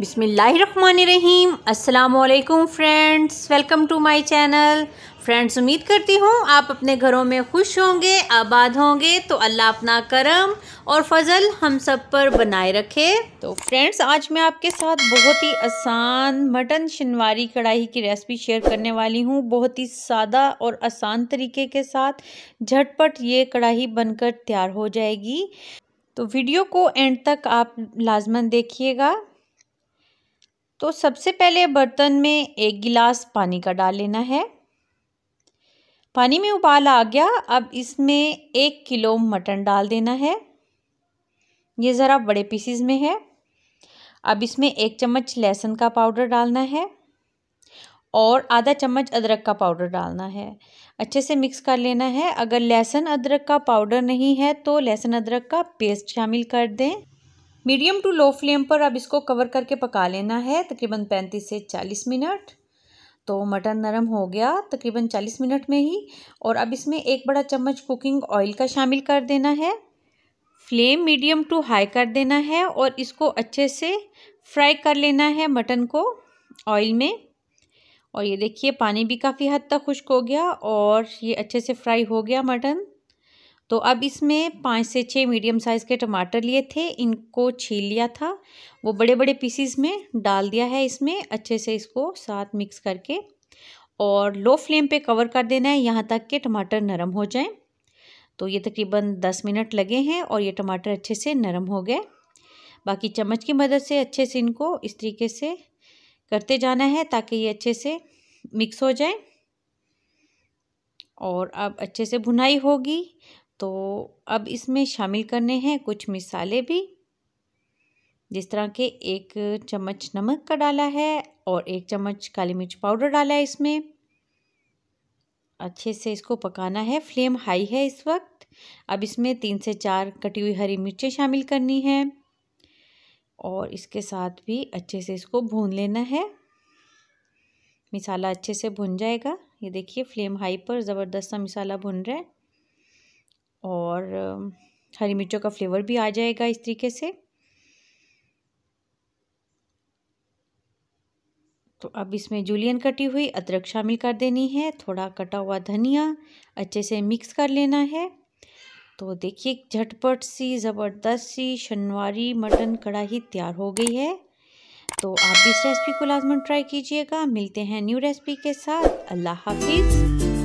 बिसमीम अल्लाम friends welcome to my channel friends उम्मीद करती हूँ आप अपने घरों में खुश होंगे आबाद होंगे तो अल्लाह अपना करम और फजल हम सब पर बनाए रखे तो फ्रेंड्स आज मैं आपके साथ बहुत ही आसान मटन शिनवारी कढ़ाई की रेसिपी शेयर करने वाली हूँ बहुत ही सादा और आसान तरीके के साथ झटपट ये कढ़ाई बनकर तैयार हो जाएगी तो वीडियो को एंड तक आप लाजमन देखिएगा तो सबसे पहले बर्तन में एक गिलास पानी का डाल लेना है पानी में उबाल आ गया अब इसमें एक किलो मटन डाल देना है ये ज़रा बड़े पीसीज में है अब इसमें एक चम्मच लहसुन का पाउडर डालना है और आधा चम्मच अदरक का पाउडर डालना है अच्छे से मिक्स कर लेना है अगर लहसुन अदरक का पाउडर नहीं है तो लहसुन अदरक का पेस्ट शामिल कर दें मीडियम टू लो फ्लेम पर अब इसको कवर करके पका लेना है तकरीबन पैंतीस से चालीस मिनट तो मटन नरम हो गया तकरीबन चालीस मिनट में ही और अब इसमें एक बड़ा चम्मच कुकिंग ऑयल का शामिल कर देना है फ्लेम मीडियम टू हाई कर देना है और इसको अच्छे से फ्राई कर लेना है मटन को ऑयल में और ये देखिए पानी भी काफ़ी हद तक खुश्क हो गया और ये अच्छे से फ्राई हो गया मटन तो अब इसमें पाँच से छः मीडियम साइज़ के टमाटर लिए थे इनको छील लिया था वो बड़े बड़े पीसीस में डाल दिया है इसमें अच्छे से इसको साथ मिक्स करके और लो फ्लेम पे कवर कर देना है यहाँ तक के टमाटर नरम हो जाएं तो ये तकरीबन दस मिनट लगे हैं और ये टमाटर अच्छे से नरम हो गए बाकी चम्मच की मदद से अच्छे से इनको इस तरीके से करते जाना है ताकि ये अच्छे से मिक्स हो जाए और अब अच्छे से भुनाई होगी तो अब इसमें शामिल करने हैं कुछ मिसाले भी जिस तरह के एक चम्मच नमक का डाला है और एक चम्मच काली मिर्च पाउडर डाला है इसमें अच्छे से इसको पकाना है फ्लेम हाई है इस वक्त अब इसमें तीन से चार कटी हुई हरी मिर्चें शामिल करनी है और इसके साथ भी अच्छे से इसको भून लेना है मिसाला अच्छे से भुन जाएगा ये देखिए फ्लेम हाई पर ज़बरदस्त सा मिसाला भुन रहा है और हरी मिर्चों का फ्लेवर भी आ जाएगा इस तरीके से तो अब इसमें जूलियन कटी हुई अदरक शामिल कर देनी है थोड़ा कटा हुआ धनिया अच्छे से मिक्स कर लेना है तो देखिए झटपट सी ज़बरदस्त सी शनवारी मटन कढ़ाई तैयार हो गई है तो आप इस रेसिपी को लाजमन ट्राई कीजिएगा मिलते हैं न्यू रेसिपी के साथ अल्लाह हाफिज़